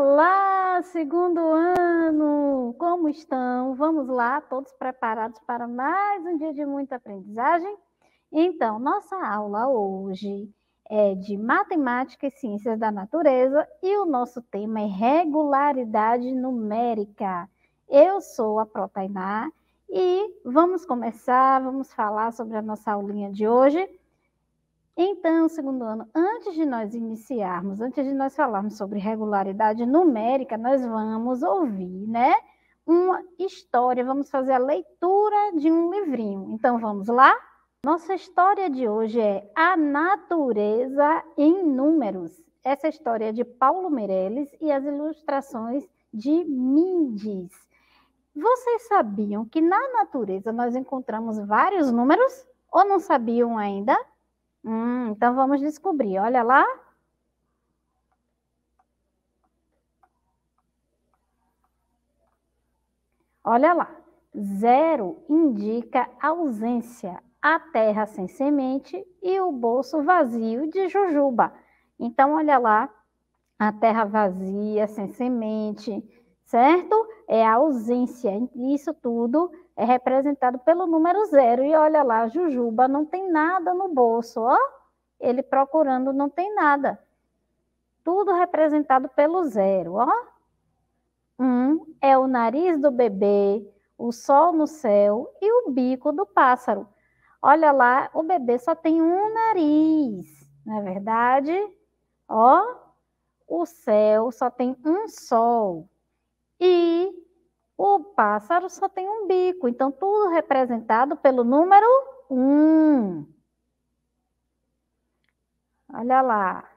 Olá, segundo ano! Como estão? Vamos lá, todos preparados para mais um dia de muita aprendizagem? Então, nossa aula hoje é de matemática e ciências da natureza e o nosso tema é regularidade numérica. Eu sou a Protainá e vamos começar, vamos falar sobre a nossa aulinha de hoje. Então, segundo ano, antes de nós iniciarmos, antes de nós falarmos sobre regularidade numérica, nós vamos ouvir, né? Uma história, vamos fazer a leitura de um livrinho. Então, vamos lá? Nossa história de hoje é A Natureza em Números. Essa história é de Paulo Meirelles e as ilustrações de Mindes. Vocês sabiam que na natureza nós encontramos vários números? Ou não sabiam ainda? Hum, então vamos descobrir. Olha lá. Olha lá. Zero indica ausência, a terra sem semente e o bolso vazio de Jujuba. Então, olha lá, a terra vazia, sem semente, certo? É a ausência. Isso tudo é representado pelo número zero. E olha lá, Jujuba não tem nada no bolso, ó. Ele procurando não tem nada. Tudo representado pelo zero, ó. Um é o nariz do bebê, o sol no céu e o bico do pássaro. Olha lá, o bebê só tem um nariz, não é verdade? Ó, o céu só tem um sol, e o pássaro só tem um bico, então tudo representado pelo número 1. Um. Olha lá.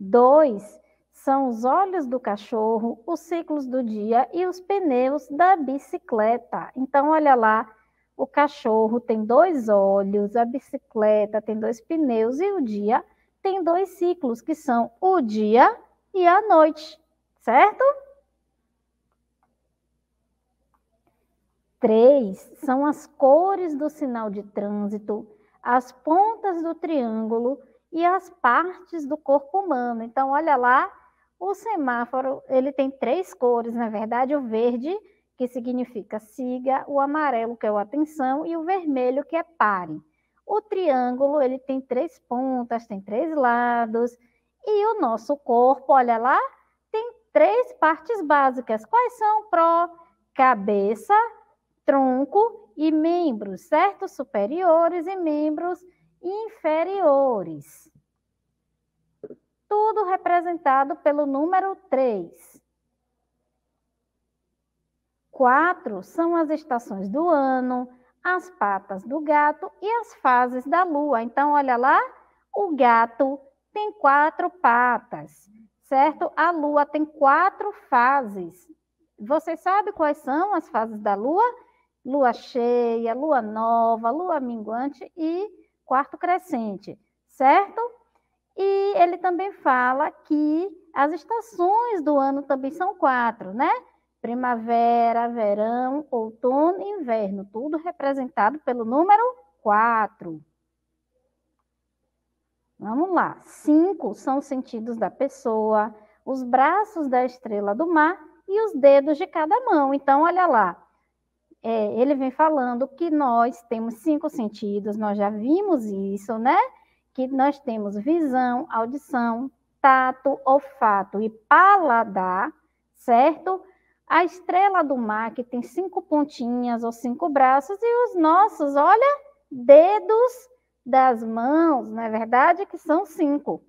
Dois são os olhos do cachorro, os ciclos do dia e os pneus da bicicleta. Então, olha lá, o cachorro tem dois olhos, a bicicleta tem dois pneus e o dia tem dois ciclos, que são o dia e a noite, certo? Três são as cores do sinal de trânsito, as pontas do triângulo e as partes do corpo humano. Então, olha lá, o semáforo ele tem três cores, na verdade, o verde, que significa siga, o amarelo, que é o atenção, e o vermelho, que é pare. O triângulo ele tem três pontas, tem três lados, e o nosso corpo, olha lá, tem três partes básicas. Quais são? Pro cabeça, tronco e membros, certo? Superiores e membros inferiores. Tudo representado pelo número 3. Quatro são as estações do ano, as patas do gato e as fases da lua. Então, olha lá, o gato tem quatro patas, certo? A lua tem quatro fases. Você sabe quais são as fases da lua? lua cheia, lua nova, lua minguante e quarto crescente, certo? E ele também fala que as estações do ano também são quatro, né? Primavera, verão, outono e inverno, tudo representado pelo número quatro. Vamos lá. Cinco são os sentidos da pessoa, os braços da estrela do mar e os dedos de cada mão. Então, olha lá é, ele vem falando que nós temos cinco sentidos, nós já vimos isso, né? Que nós temos visão, audição, tato, olfato e paladar, certo? A estrela do mar, que tem cinco pontinhas ou cinco braços, e os nossos, olha, dedos das mãos, não é verdade? Que são cinco.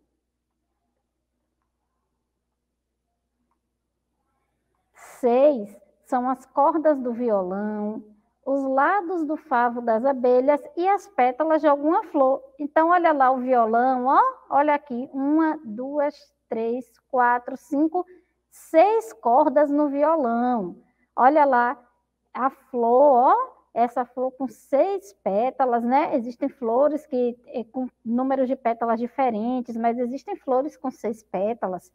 Seis são as cordas do violão, os lados do favo das abelhas e as pétalas de alguma flor. Então, olha lá o violão, ó, olha aqui, uma, duas, três, quatro, cinco, seis cordas no violão. Olha lá a flor, ó, essa flor com seis pétalas, né? Existem flores que eh, com números de pétalas diferentes, mas existem flores com seis pétalas.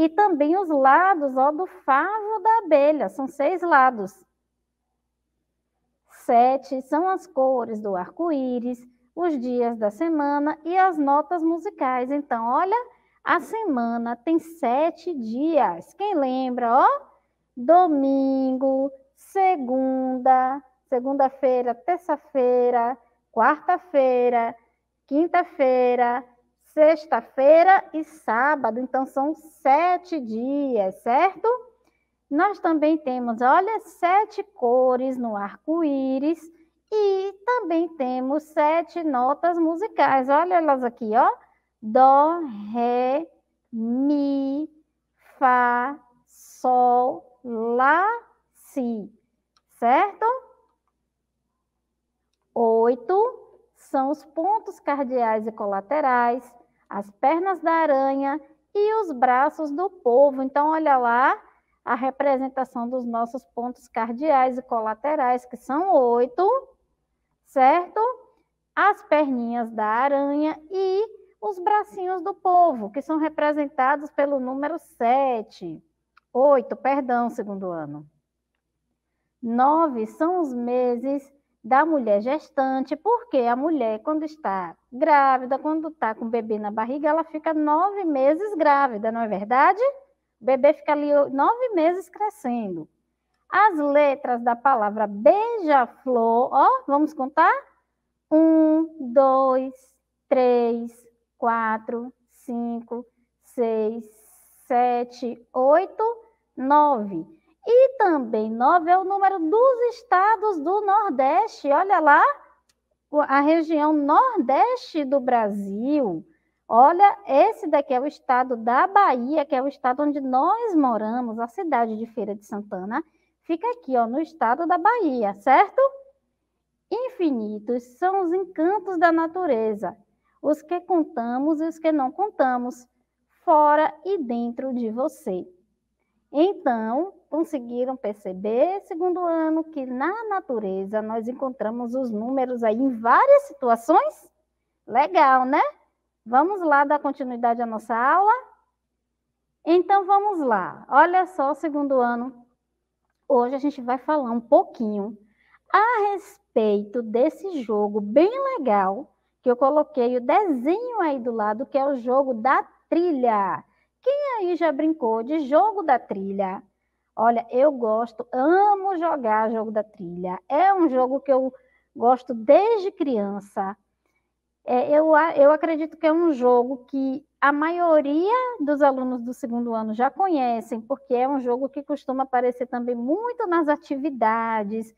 E também os lados ó, do favo da abelha, são seis lados. Sete são as cores do arco-íris, os dias da semana e as notas musicais. Então, olha, a semana tem sete dias. Quem lembra, ó? Domingo, segunda, segunda-feira, terça-feira, quarta-feira, quinta-feira, sexta-feira e sábado. Então, são sete dias, certo? Nós também temos, olha, sete cores no arco-íris e também temos sete notas musicais. Olha elas aqui, ó. Dó, Ré, Mi, Fá, Sol, Lá, Si. Certo? Oito são os pontos cardeais e colaterais as pernas da aranha e os braços do povo. Então, olha lá a representação dos nossos pontos cardeais e colaterais, que são oito, certo? As perninhas da aranha e os bracinhos do povo, que são representados pelo número sete, oito, perdão, segundo ano. Nove são os meses da mulher gestante, porque a mulher, quando está grávida, quando está com o bebê na barriga, ela fica nove meses grávida, não é verdade? O bebê fica ali nove meses crescendo. As letras da palavra beija-flor, ó, vamos contar? Um, dois, três, quatro, cinco, seis, sete, oito, nove. E também nove é o número dos estados do Nordeste. Olha lá, a região Nordeste do Brasil. Olha, esse daqui é o estado da Bahia, que é o estado onde nós moramos, a cidade de Feira de Santana, fica aqui, ó, no estado da Bahia, certo? Infinitos são os encantos da natureza, os que contamos e os que não contamos, fora e dentro de você. Então, conseguiram perceber, segundo ano, que na natureza nós encontramos os números aí em várias situações? Legal, né? Vamos lá dar continuidade à nossa aula? Então vamos lá. Olha só, segundo ano. Hoje a gente vai falar um pouquinho a respeito desse jogo bem legal que eu coloquei o desenho aí do lado, que é o jogo da trilha. Quem aí já brincou de jogo da trilha? Olha, eu gosto, amo jogar jogo da trilha. É um jogo que eu gosto desde criança. É, eu, eu acredito que é um jogo que a maioria dos alunos do segundo ano já conhecem, porque é um jogo que costuma aparecer também muito nas atividades,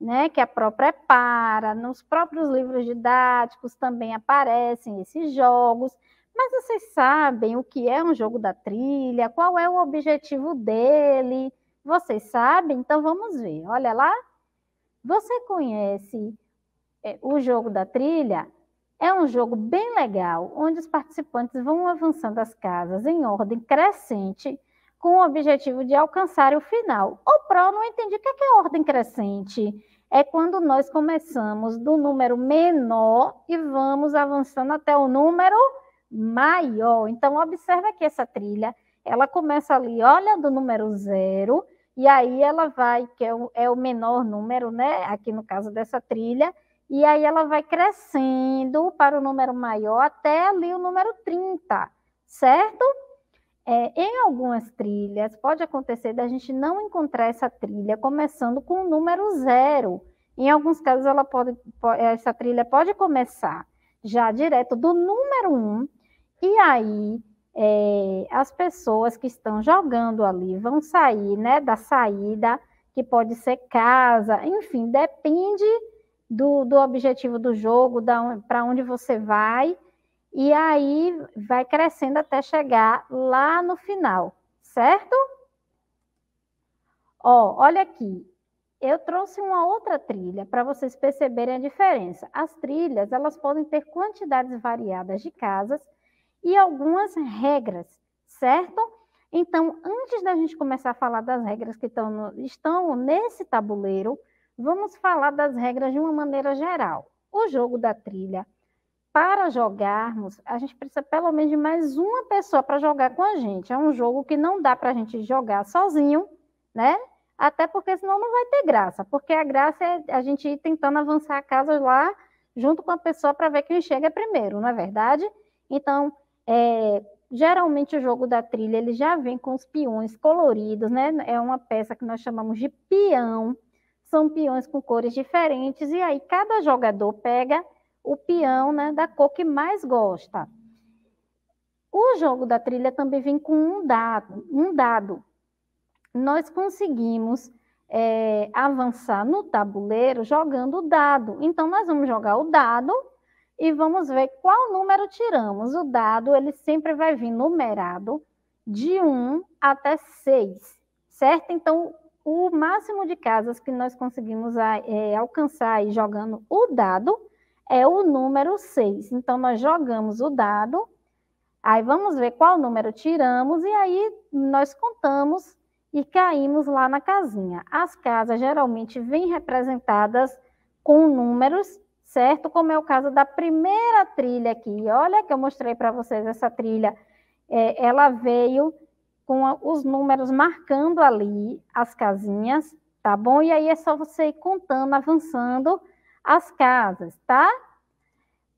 né? Que a própria para, nos próprios livros didáticos também aparecem esses jogos. Mas vocês sabem o que é um jogo da trilha, qual é o objetivo dele? Vocês sabem? Então vamos ver. Olha lá. Você conhece é, o jogo da trilha? É um jogo bem legal, onde os participantes vão avançando as casas em ordem crescente, com o objetivo de alcançar o final. O pró não entendi o que é, que é ordem crescente. É quando nós começamos do número menor e vamos avançando até o número maior. Então, observa que essa trilha, ela começa ali, olha, do número zero, e aí ela vai, que é o, é o menor número, né? Aqui no caso dessa trilha, e aí ela vai crescendo para o número maior até ali o número 30, certo? É, em algumas trilhas, pode acontecer da gente não encontrar essa trilha começando com o número zero. Em alguns casos, ela pode, essa trilha pode começar já direto do número um, e aí é, as pessoas que estão jogando ali vão sair, né, da saída, que pode ser casa, enfim, depende do, do objetivo do jogo, para onde você vai, e aí vai crescendo até chegar lá no final, certo? Ó, olha aqui, eu trouxe uma outra trilha para vocês perceberem a diferença. As trilhas, elas podem ter quantidades variadas de casas e algumas regras, certo? Então, antes da gente começar a falar das regras que estão, no, estão nesse tabuleiro, vamos falar das regras de uma maneira geral. O jogo da trilha, para jogarmos, a gente precisa pelo menos de mais uma pessoa para jogar com a gente. É um jogo que não dá para a gente jogar sozinho, né? Até porque senão não vai ter graça, porque a graça é a gente ir tentando avançar a casa lá junto com a pessoa para ver quem chega primeiro, não é verdade? Então, é, geralmente o jogo da trilha ele já vem com os peões coloridos, né? É uma peça que nós chamamos de peão. São peões com cores diferentes e aí cada jogador pega o peão, né, da cor que mais gosta. O jogo da trilha também vem com um dado. Um dado. Nós conseguimos é, avançar no tabuleiro jogando o dado. Então nós vamos jogar o dado e vamos ver qual número tiramos. O dado ele sempre vai vir numerado de 1 até 6, certo? Então, o máximo de casas que nós conseguimos ah, é, alcançar jogando o dado é o número 6. Então, nós jogamos o dado, aí vamos ver qual número tiramos, e aí nós contamos e caímos lá na casinha. As casas geralmente vêm representadas com números certo? Como é o caso da primeira trilha aqui. Olha que eu mostrei para vocês essa trilha. É, ela veio com a, os números marcando ali as casinhas, tá bom? E aí é só você ir contando, avançando as casas, tá?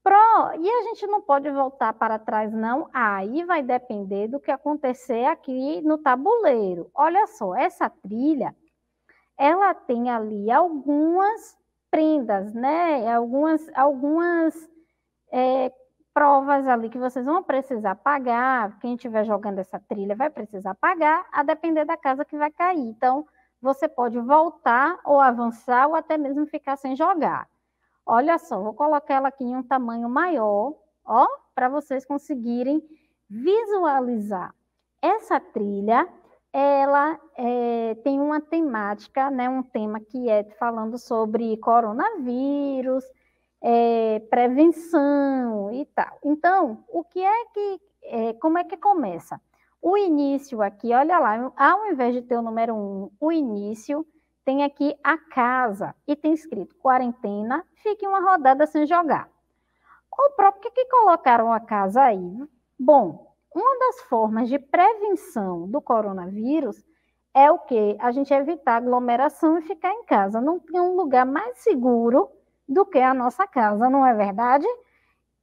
Pro, e a gente não pode voltar para trás, não. Aí vai depender do que acontecer aqui no tabuleiro. Olha só, essa trilha, ela tem ali algumas prendas, né? Algumas, algumas é, provas ali que vocês vão precisar pagar. Quem estiver jogando essa trilha vai precisar pagar, a depender da casa que vai cair. Então, você pode voltar ou avançar ou até mesmo ficar sem jogar. Olha só, vou colocar ela aqui em um tamanho maior, ó, para vocês conseguirem visualizar. Essa trilha ela é, tem uma temática, né, um tema que é falando sobre coronavírus, é, prevenção e tal. Então, o que é que, é, como é que começa? O início aqui, olha lá, ao invés de ter o número 1, um, o início, tem aqui a casa e tem escrito quarentena, fique uma rodada sem jogar. O próprio, que, que colocaram a casa aí? Bom, uma das formas de prevenção do coronavírus é o que? A gente evitar aglomeração e ficar em casa. Não tem um lugar mais seguro do que a nossa casa, não é verdade?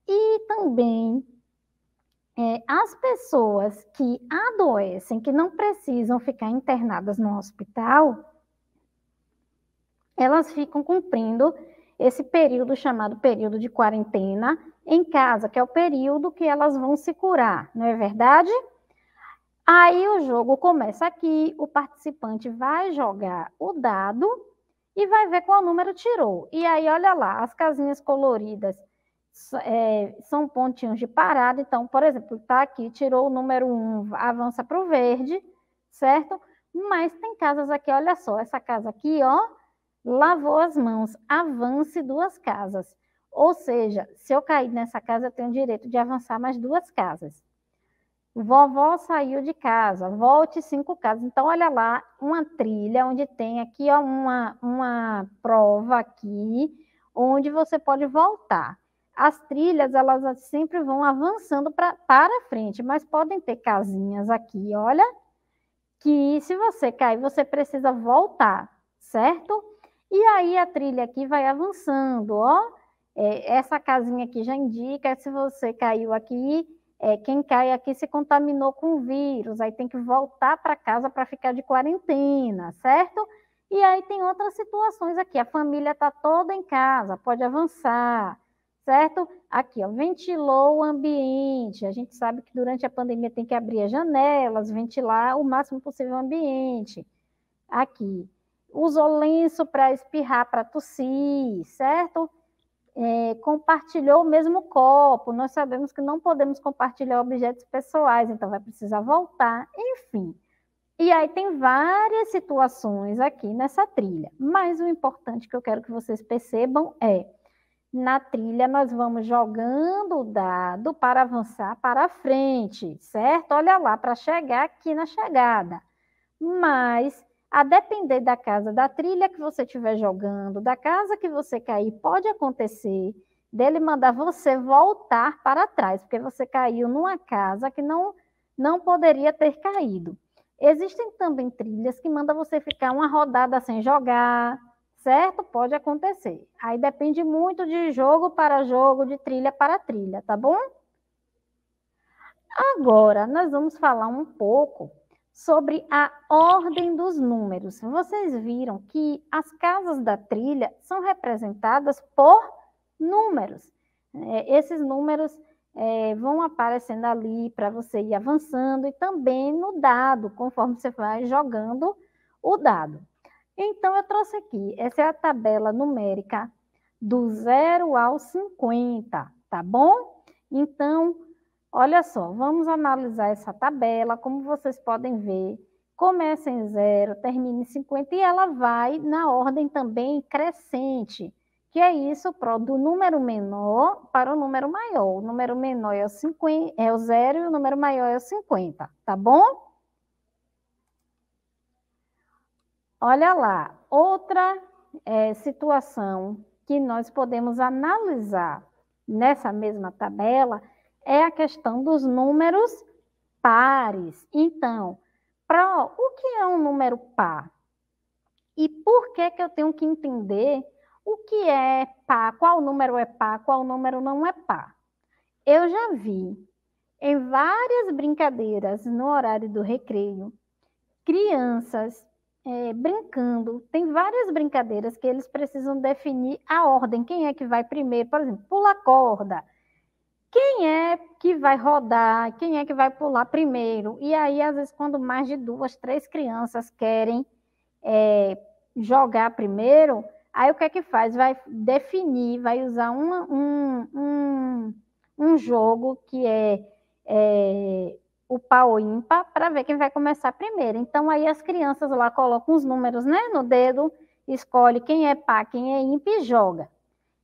E também é, as pessoas que adoecem, que não precisam ficar internadas no hospital, elas ficam cumprindo esse período chamado período de quarentena, em casa, que é o período que elas vão se curar, não é verdade? Aí o jogo começa aqui, o participante vai jogar o dado e vai ver qual número tirou. E aí, olha lá, as casinhas coloridas é, são pontinhos de parada. Então, por exemplo, está aqui, tirou o número 1, avança para o verde, certo? Mas tem casas aqui, olha só, essa casa aqui, ó, lavou as mãos, avance duas casas. Ou seja, se eu cair nessa casa, eu tenho o direito de avançar mais duas casas. Vovó saiu de casa, volte cinco casas. Então, olha lá, uma trilha onde tem aqui ó, uma, uma prova aqui, onde você pode voltar. As trilhas, elas sempre vão avançando pra, para frente, mas podem ter casinhas aqui, olha, que se você cair, você precisa voltar, certo? E aí a trilha aqui vai avançando, ó é, essa casinha aqui já indica se você caiu aqui, é, quem cai aqui se contaminou com vírus, aí tem que voltar para casa para ficar de quarentena, certo? E aí tem outras situações aqui, a família está toda em casa, pode avançar, certo? Aqui, ó, ventilou o ambiente, a gente sabe que durante a pandemia tem que abrir as janelas, ventilar o máximo possível o ambiente. Aqui, usou lenço para espirrar, para tossir, certo? é, compartilhou o mesmo copo, nós sabemos que não podemos compartilhar objetos pessoais, então vai precisar voltar, enfim. E aí tem várias situações aqui nessa trilha, mas o importante que eu quero que vocês percebam é, na trilha nós vamos jogando o dado para avançar para frente, certo? Olha lá, para chegar aqui na chegada. Mas a depender da casa, da trilha que você estiver jogando, da casa que você cair, pode acontecer dele mandar você voltar para trás, porque você caiu numa casa que não, não poderia ter caído. Existem também trilhas que mandam você ficar uma rodada sem jogar, certo? Pode acontecer. Aí depende muito de jogo para jogo, de trilha para trilha, tá bom? Agora, nós vamos falar um pouco sobre a ordem dos números. Vocês viram que as casas da trilha são representadas por números. É, esses números é, vão aparecendo ali para você ir avançando e também no dado, conforme você vai jogando o dado. Então, eu trouxe aqui, essa é a tabela numérica do 0 ao 50, tá bom? Então, Olha só, vamos analisar essa tabela, como vocês podem ver, começa em zero, termina em 50 e ela vai na ordem também crescente, que é isso, pro, do número menor para o número maior. O número menor é o, 0 é zero e o número maior é o 50, tá bom? Olha lá, outra é, situação que nós podemos analisar nessa mesma tabela é a questão dos números pares. Então, Pro, o que é um número par? E por que, que eu tenho que entender o que é par, qual número é par, qual número não é par? Eu já vi em várias brincadeiras no horário do recreio, crianças é, brincando, tem várias brincadeiras que eles precisam definir a ordem, quem é que vai primeiro, por exemplo, pula corda quem é que vai rodar, quem é que vai pular primeiro. E aí, às vezes, quando mais de duas, três crianças querem é, jogar primeiro, aí o que é que faz? Vai definir, vai usar um, um, um jogo que é, é o pau ou ímpar para ver quem vai começar primeiro. Então, aí as crianças lá colocam os números né, no dedo, escolhe quem é pá, quem é ímpar e joga.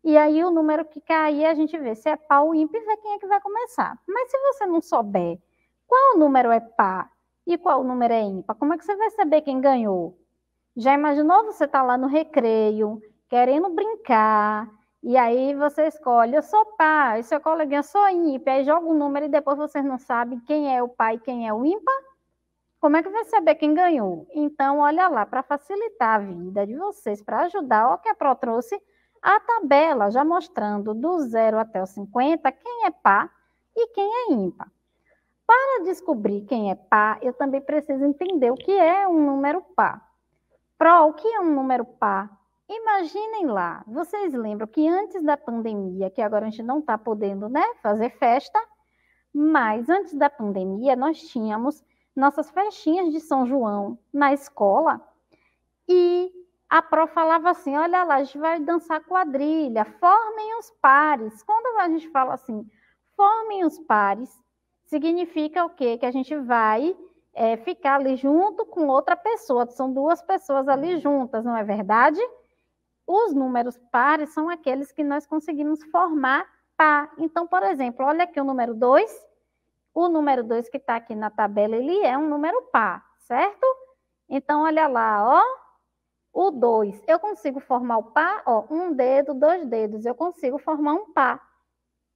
E aí o número que cair, a gente vê se é par ou ímpar e vê quem é que vai começar. Mas se você não souber qual número é par e qual número é ímpar, como é que você vai saber quem ganhou? Já imaginou você estar tá lá no recreio, querendo brincar, e aí você escolhe, eu sou par, e seu coleguinha sou ímpar, aí joga o um número e depois vocês não sabem quem é o pai e quem é o ímpar? Como é que vai saber quem ganhou? Então, olha lá, para facilitar a vida de vocês, para ajudar, olha o que a Pro trouxe, a tabela já mostrando do 0 até o 50 quem é par e quem é ímpar. Para descobrir quem é par, eu também preciso entender o que é um número par. Pro, o que é um número par? Imaginem lá, vocês lembram que antes da pandemia, que agora a gente não está podendo né, fazer festa, mas antes da pandemia nós tínhamos nossas festinhas de São João na escola e a Pro falava assim: olha lá, a gente vai dançar quadrilha, formem os pares. Quando a gente fala assim, formem os pares, significa o quê? Que a gente vai é, ficar ali junto com outra pessoa, são duas pessoas ali uhum. juntas, não é verdade? Os números pares são aqueles que nós conseguimos formar par. Então, por exemplo, olha aqui o número 2. O número 2 que está aqui na tabela, ele é um número par, certo? Então, olha lá, ó, o 2, eu consigo formar o par, ó, um dedo, dois dedos, eu consigo formar um par.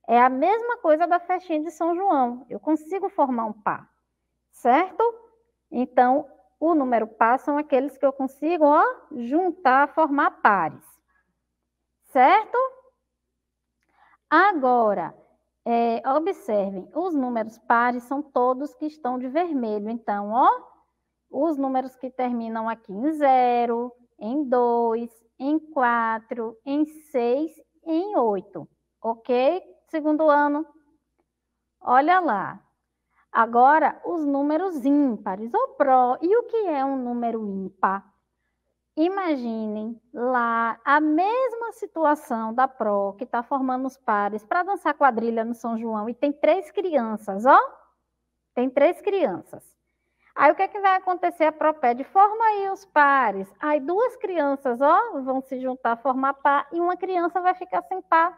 É a mesma coisa da festinha de São João, eu consigo formar um par, certo? Então, o número par são aqueles que eu consigo, ó, juntar, formar pares, certo? Agora, é, observem, os números pares são todos que estão de vermelho, então, ó, os números que terminam aqui em zero, em 2, em 4, em 6, em 8. Ok? Segundo ano. Olha lá. Agora, os números ímpares, ou pró. E o que é um número ímpar? Imaginem lá a mesma situação da pró, que está formando os pares para dançar quadrilha no São João, e tem três crianças, ó. Tem três crianças. Aí o que, é que vai acontecer? A de forma aí os pares. Aí duas crianças ó, vão se juntar, formar par, e uma criança vai ficar sem par.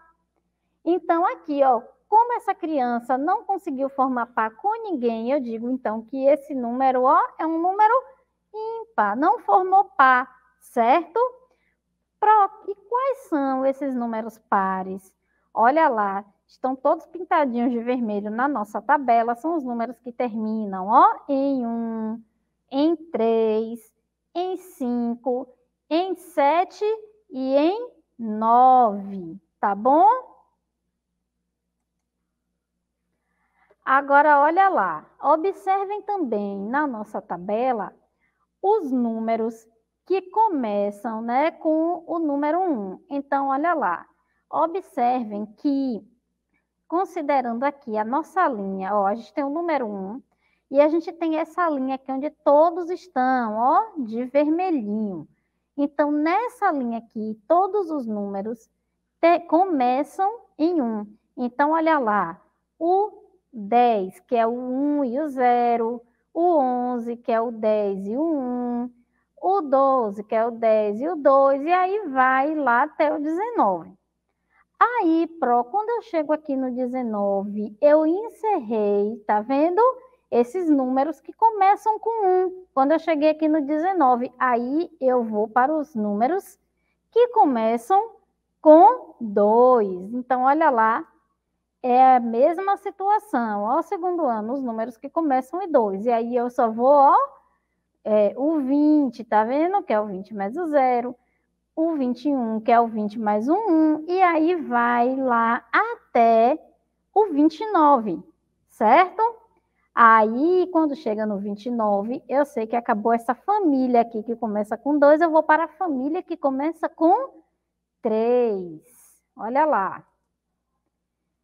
Então, aqui, ó, como essa criança não conseguiu formar par com ninguém, eu digo então que esse número ó, é um número ímpar, não formou par, certo? Pro, e quais são esses números pares? Olha lá, estão todos pintadinhos de vermelho na nossa tabela, são os números que terminam ó, em 1, um, em 3, em 5, em 7 e em 9, tá bom? Agora, olha lá, observem também na nossa tabela os números que começam né, com o número 1. Então, olha lá, observem que considerando aqui a nossa linha, ó, a gente tem o número 1 e a gente tem essa linha aqui onde todos estão, ó, de vermelhinho. Então, nessa linha aqui, todos os números te, começam em 1. Então, olha lá, o 10, que é o 1 e o 0, o 11, que é o 10 e o 1, o 12, que é o 10 e o 2, e aí vai lá até o 19. Aí, Pro, quando eu chego aqui no 19, eu encerrei, tá vendo? Esses números que começam com 1. Quando eu cheguei aqui no 19, aí eu vou para os números que começam com 2. Então, olha lá, é a mesma situação. Ó, segundo ano, os números que começam em 2. E aí eu só vou, ó, é, o 20, tá vendo? Que é o 20 mais o 0 o 21, que é o 20 mais um 1, e aí vai lá até o 29, certo? Aí, quando chega no 29, eu sei que acabou essa família aqui que começa com 2, eu vou para a família que começa com 3. Olha lá.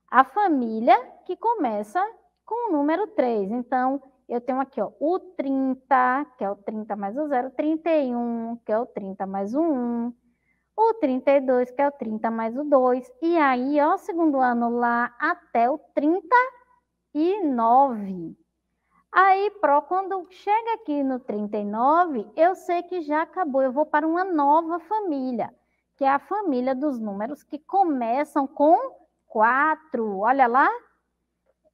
A família que começa com o número 3. Então, eu tenho aqui ó, o 30, que é o 30 mais o 0, 31, que é o 30 mais o 1, o 32, que é o 30 mais o 2, e aí, ó, segundo ano lá até o 39. Aí, pró, quando chega aqui no 39, eu sei que já acabou, eu vou para uma nova família, que é a família dos números que começam com 4. Olha lá,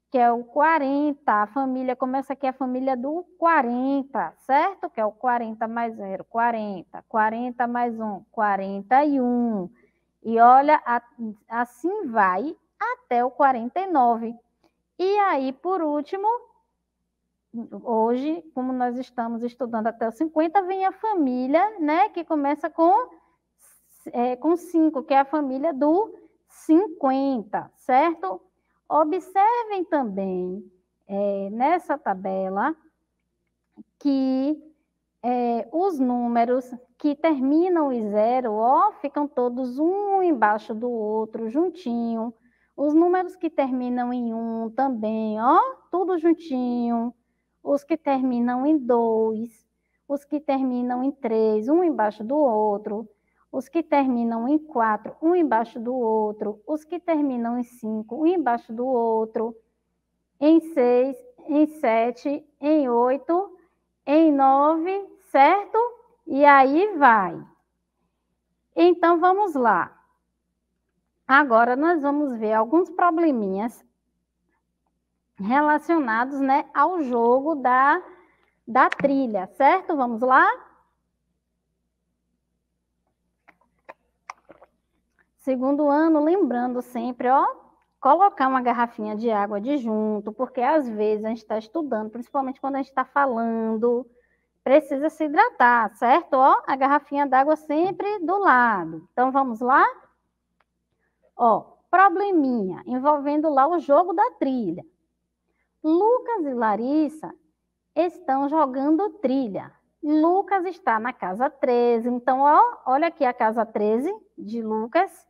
que é o 40. A família começa aqui a família do 40, certo? Que é o 40 mais 0, 40. 40 mais 1, 41. E olha, assim vai até o 49. E aí, por último, hoje, como nós estamos estudando até o 50, vem a família, né? Que começa com, é, com 5, que é a família do 50, certo? Observem também é, nessa tabela que é, os números que terminam em zero, ó, ficam todos um embaixo do outro, juntinho. Os números que terminam em um também, ó, tudo juntinho. Os que terminam em dois, os que terminam em três, um embaixo do outro os que terminam em quatro, um embaixo do outro, os que terminam em cinco, um embaixo do outro, em seis, em sete, em oito, em nove, certo? E aí vai. Então vamos lá. Agora nós vamos ver alguns probleminhas relacionados, né, ao jogo da da trilha, certo? Vamos lá? Segundo ano, lembrando sempre, ó, colocar uma garrafinha de água de junto, porque às vezes a gente está estudando, principalmente quando a gente está falando, precisa se hidratar, certo? Ó, a garrafinha d'água sempre do lado. Então vamos lá? Ó, probleminha envolvendo lá o jogo da trilha. Lucas e Larissa estão jogando trilha. Lucas está na casa 13. Então, ó, olha aqui a casa 13 de Lucas.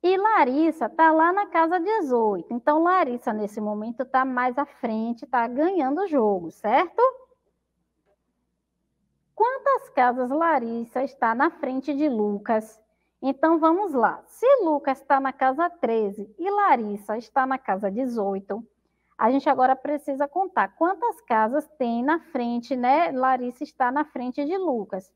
E Larissa está lá na casa 18. Então, Larissa, nesse momento, está mais à frente, está ganhando o jogo, certo? Quantas casas Larissa está na frente de Lucas? Então, vamos lá. Se Lucas está na casa 13 e Larissa está na casa 18, a gente agora precisa contar quantas casas tem na frente, né? Larissa está na frente de Lucas.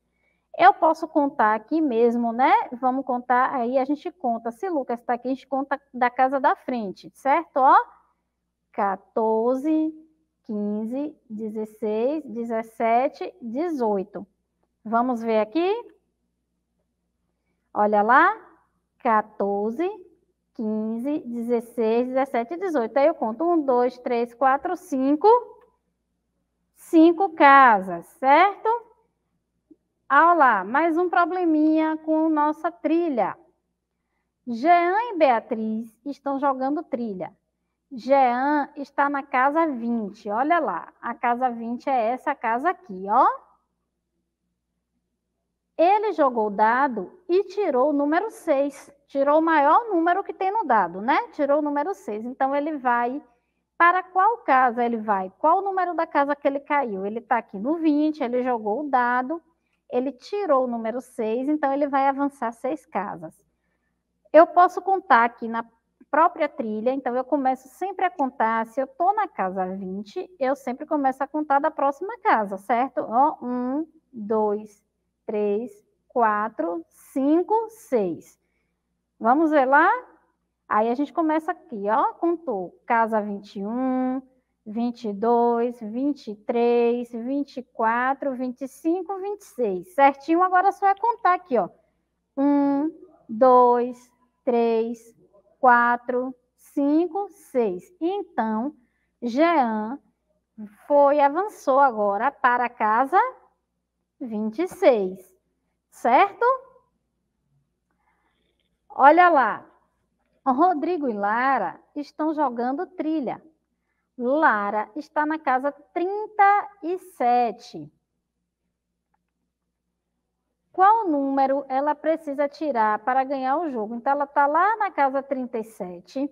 Eu posso contar aqui mesmo, né? Vamos contar aí, a gente conta. Se Lucas está aqui, a gente conta da casa da frente, certo? Ó, 14, 15, 16, 17, 18. Vamos ver aqui? Olha lá, 14, 15, 16, 17, 18. Aí eu conto 1, 2, 3, 4, 5. 5 casas, certo? certo? Ah, lá, mais um probleminha com nossa trilha. Jean e Beatriz estão jogando trilha. Jean está na casa 20, olha lá. A casa 20 é essa casa aqui, ó. Ele jogou o dado e tirou o número 6. Tirou o maior número que tem no dado, né? Tirou o número 6. Então, ele vai... Para qual casa ele vai? Qual o número da casa que ele caiu? Ele está aqui no 20, ele jogou o dado ele tirou o número 6, então ele vai avançar seis casas. Eu posso contar aqui na própria trilha, então eu começo sempre a contar, se eu estou na casa 20, eu sempre começo a contar da próxima casa, certo? 1, 2, 3, 4, 5, 6. Vamos ver lá? Aí a gente começa aqui, ó, contou casa 21, 22, 23, 24, 25, 26. Certinho, agora só é contar aqui, ó. 1, 2, 3, 4, 5, 6. Então, Jean foi, avançou agora para a casa 26, certo? Olha lá, Rodrigo e Lara estão jogando trilha. Lara está na casa 37. Qual número ela precisa tirar para ganhar o jogo? Então, ela está lá na casa 37.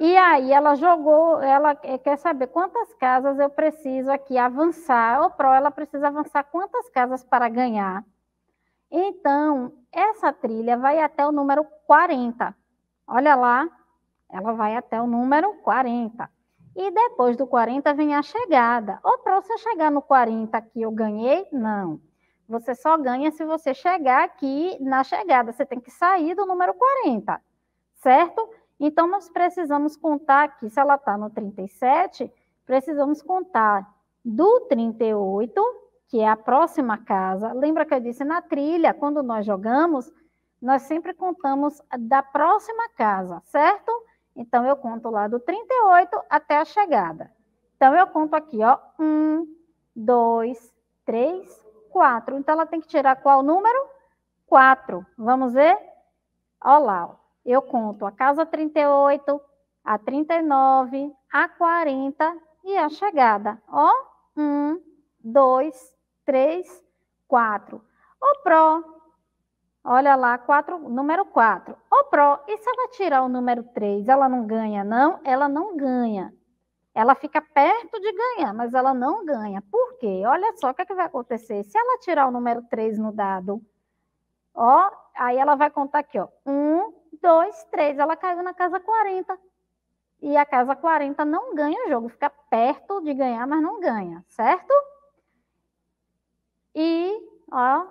E aí, ela jogou, ela eh, quer saber quantas casas eu preciso aqui avançar. O pro, ela precisa avançar quantas casas para ganhar. Então, essa trilha vai até o número 40. Olha lá, ela vai até o número 40. E depois do 40 vem a chegada. Ou para você chegar no 40 que eu ganhei, não. Você só ganha se você chegar aqui na chegada. Você tem que sair do número 40, certo? Então, nós precisamos contar aqui, se ela está no 37, precisamos contar do 38, que é a próxima casa. Lembra que eu disse na trilha, quando nós jogamos, nós sempre contamos da próxima casa, certo? Então, eu conto lá do 38 até a chegada. Então, eu conto aqui, ó. Um, dois, três, quatro. Então, ela tem que tirar qual número? Quatro. Vamos ver? Olha lá, ó. Eu conto a casa 38, a 39, a 40 e a chegada. Ó, um, dois, três, quatro. O pró Olha lá, quatro, número 4. Ô, pró, e se ela tirar o número 3, ela não ganha, não? Ela não ganha. Ela fica perto de ganhar, mas ela não ganha. Por quê? Olha só o que, é que vai acontecer. Se ela tirar o número 3 no dado, ó, aí ela vai contar aqui, ó. 1, 2, 3. Ela caiu na casa 40. E a casa 40 não ganha o jogo, fica perto de ganhar, mas não ganha, certo? E, ó,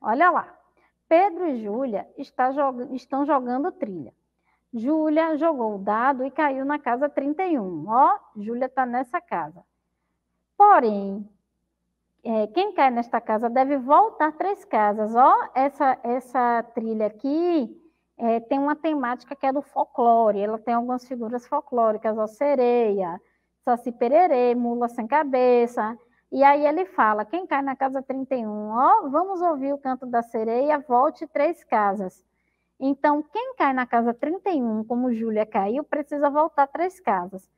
olha lá. Pedro e Júlia jog... estão jogando trilha. Júlia jogou o dado e caiu na casa 31. Ó, Júlia está nessa casa. Porém, é, quem cai nesta casa deve voltar três casas. Ó, essa, essa trilha aqui é, tem uma temática que é do folclore. Ela tem algumas figuras folclóricas, ó, sereia, saci pererê, mula sem cabeça. E aí ele fala: quem cai na casa 31, ó, vamos ouvir o canto da sereia, volte três casas. Então, quem cai na casa 31, como Júlia caiu, precisa voltar três casas.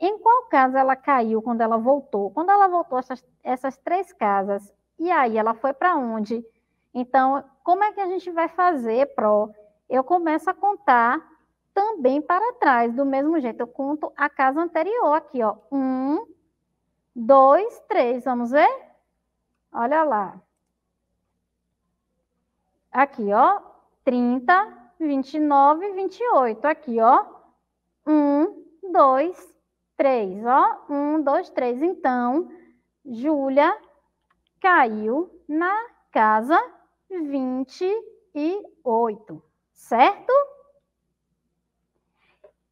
Em qual casa ela caiu quando ela voltou? Quando ela voltou essas, essas três casas, e aí ela foi para onde? Então, como é que a gente vai fazer, Pro? Eu começo a contar também para trás, do mesmo jeito. Eu conto a casa anterior aqui, ó. Um, Dois, três, Vamos ver? Olha lá. Aqui, ó. 30, 29, 28. Aqui, ó. 1, 2, 3. Ó. 1, 2, 3. Então, Júlia caiu na casa 28. Certo?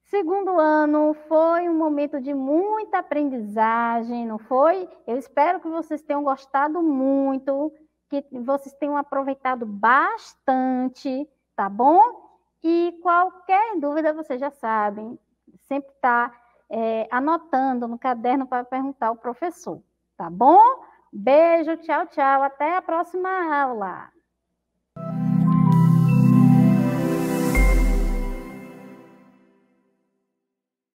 Segundo ano foi um momento de muita aprendizagem, não foi? Eu espero que vocês tenham gostado muito, que vocês tenham aproveitado bastante, tá bom? E qualquer dúvida vocês já sabem, sempre está é, anotando no caderno para perguntar ao professor, tá bom? Beijo, tchau, tchau, até a próxima aula.